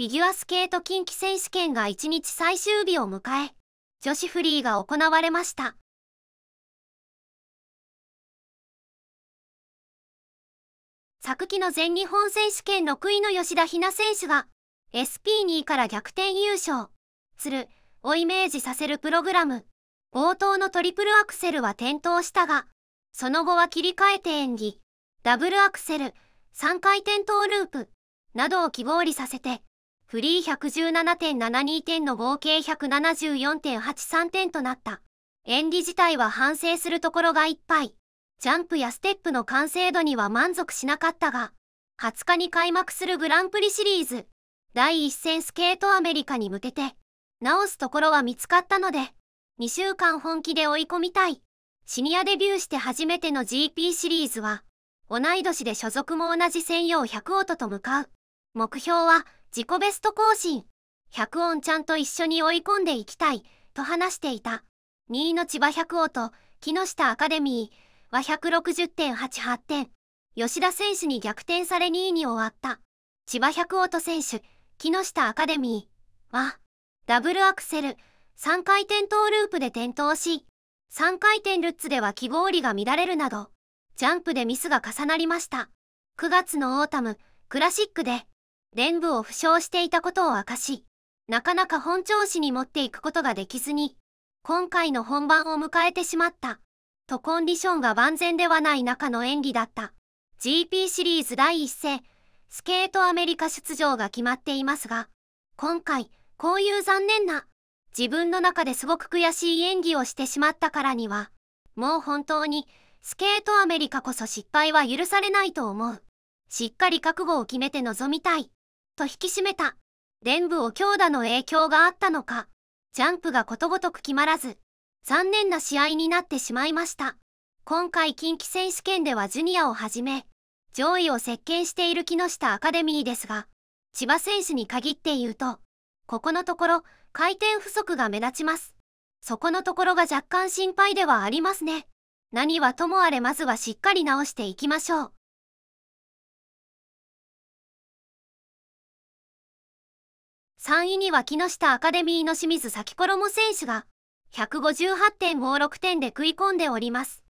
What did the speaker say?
フィギュアスケート近畿選手権が1日最終日を迎え、女子フリーが行われました。昨季の全日本選手権6位の吉田ひな選手が SP2 から逆転優勝するをイメージさせるプログラム冒頭のトリプルアクセルは転倒したがその後は切り替えて演技ダブルアクセル3回転トーループなどを希望りさせてフリー117.72点の合計174.83点となった。演技自体は反省するところがいっぱい。ジャンプやステップの完成度には満足しなかったが、20日に開幕するグランプリシリーズ、第一戦スケートアメリカに向けて、直すところは見つかったので、2週間本気で追い込みたい。シニアデビューして初めての GP シリーズは、同い年で所属も同じ専用100オートと向かう。目標は、自己ベスト更新100音ちゃんと一緒に追い込んでいきたいと話していた2位の千葉百音王と木下アカデミーは160.88点吉田選手に逆転され2位に終わった千葉百音。王と選手木下アカデミーはダブルアクセル3回転トーループで転倒し3回転ルッツでは木氷が乱れるなどジャンプでミスが重なりました9月のオータムクラシックで臀部を負傷していたことを明かし、なかなか本調子に持っていくことができずに、今回の本番を迎えてしまった。とコンディションが万全ではない中の演技だった。GP シリーズ第1戦、スケートアメリカ出場が決まっていますが、今回、こういう残念な、自分の中ですごく悔しい演技をしてしまったからには、もう本当に、スケートアメリカこそ失敗は許されないと思う。しっかり覚悟を決めて臨みたい。と引き締めた。伝部を強打の影響があったのか、ジャンプがことごとく決まらず、残念な試合になってしまいました。今回近畿選手権ではジュニアをはじめ、上位を席巻している木下アカデミーですが、千葉選手に限って言うと、ここのところ、回転不足が目立ちます。そこのところが若干心配ではありますね。何はともあれまずはしっかり直していきましょう。3位には木下アカデミーの清水咲衣選手が158.56点で食い込んでおります。